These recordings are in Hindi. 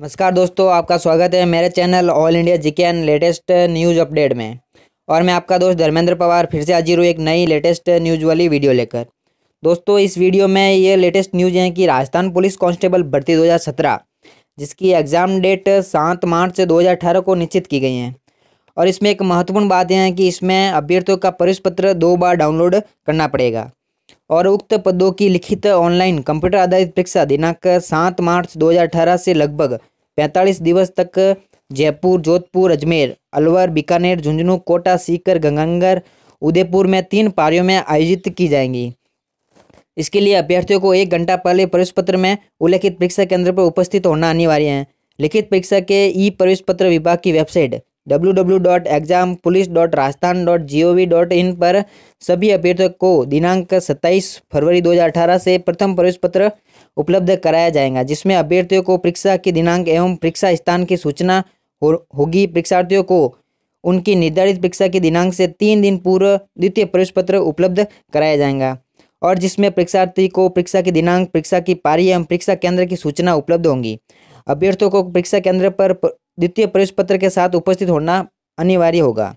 नमस्कार दोस्तों आपका स्वागत है मेरे channel all India GK and latest news update में और मैं आपका दोस्त धर्मेंद्र पवार फिर से हाजिर हूँ एक नई लेटेस्ट न्यूज़ वाली वीडियो लेकर दोस्तों इस वीडियो में ये लेटेस्ट न्यूज़ है कि राजस्थान पुलिस कांस्टेबल भर्ती दो जिसकी एग्ज़ाम डेट सात मार्च दो को निश्चित की गई है और इसमें एक महत्वपूर्ण बात यह है कि इसमें अभ्यर्थियों का पत्र दो बार डाउनलोड करना पड़ेगा और उक्त पदों की लिखित ऑनलाइन कंप्यूटर आधारित परीक्षा दिनांक सात मार्च 2018 से लगभग 45 दिवस तक जयपुर जोधपुर अजमेर अलवर बीकानेर झुंझुनू कोटा सीकर गंगानगर उदयपुर में तीन पारियों में आयोजित की जाएंगी इसके लिए अभ्यर्थियों को एक घंटा पहले प्रवेश पत्र में उल्लेखित परीक्षा केंद्र पर उपस्थित होना अनिवार्य है लिखित परीक्षा के ई प्रवेश पत्र विभाग की वेबसाइट www.exampolice.rajasthan.gov.in पर सभी अभ्यर्थियों को दिनांक 27 फरवरी 2018 से प्रथम प्रवेश पत्र उपलब्ध कराया जाएगा जिसमें अभ्यर्थियों को परीक्षा के दिनांक एवं परीक्षा स्थान की सूचना हो, होगी परीक्षार्थियों को उनकी निर्धारित परीक्षा के दिनांक से तीन दिन पूर्व द्वितीय प्रवेश पत्र उपलब्ध कराया जाएगा और जिसमें परीक्षार्थी को परीक्षा के दिनांक परीक्षा की पारी एवं परीक्षा केंद्र की सूचना उपलब्ध होंगी अभ्यर्थियों को परीक्षा केंद्र पर द्वितीय प्रवेश पत्र के साथ उपस्थित होना अनिवार्य होगा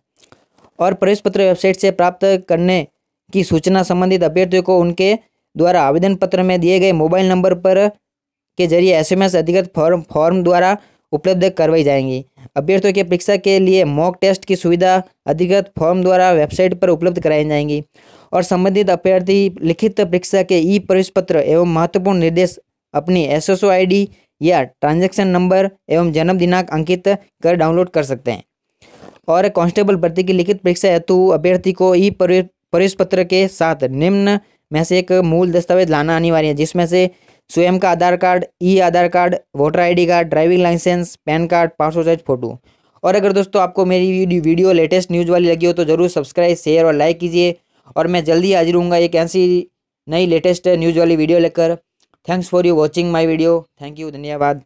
और प्रवेश पत्र वेबसाइट से प्राप्त करने की सूचना संबंधित अभ्यर्थियों को उनके द्वारा आवेदन पत्र में दिए गए मोबाइल नंबर पर के जरिए एसएमएस अधिगत फॉर्म फॉर्म द्वारा उपलब्ध करवाई जाएंगी अभ्यर्थियों के परीक्षा के लिए मॉक टेस्ट की सुविधा अधिगत फॉर्म द्वारा वेबसाइट पर उपलब्ध कराई जाएंगी और संबंधित अभ्यर्थी लिखित परीक्षा के ई प्रवेश पत्र एवं महत्वपूर्ण निर्देश अपनी एस एस या ट्रांजैक्शन नंबर एवं जन्म दिनांक अंकित कर डाउनलोड कर सकते हैं और कांस्टेबल भर्ती की लिखित परीक्षा हेतु अभ्यर्थी को ई प्रवेश पत्र के साथ निम्न में से एक मूल दस्तावेज लाना अनिवार्य है जिसमें से स्वयं का Aadhaar card e Aadhaar card voter ID card driving licence PAN card passport size photo और अगर दोस्तों आपको मेरी वीडियो लेटेस्ट न्यूज़ वाली लगी हो तो ज़रूर सब्सक्राइब शेयर और लाइक कीजिए और मैं जल्दी हाजिर हूँ एक ऐसी नई लेटेस्ट न्यूज़ वाली वीडियो लेकर thanks for you watching my video thank you dhanyawad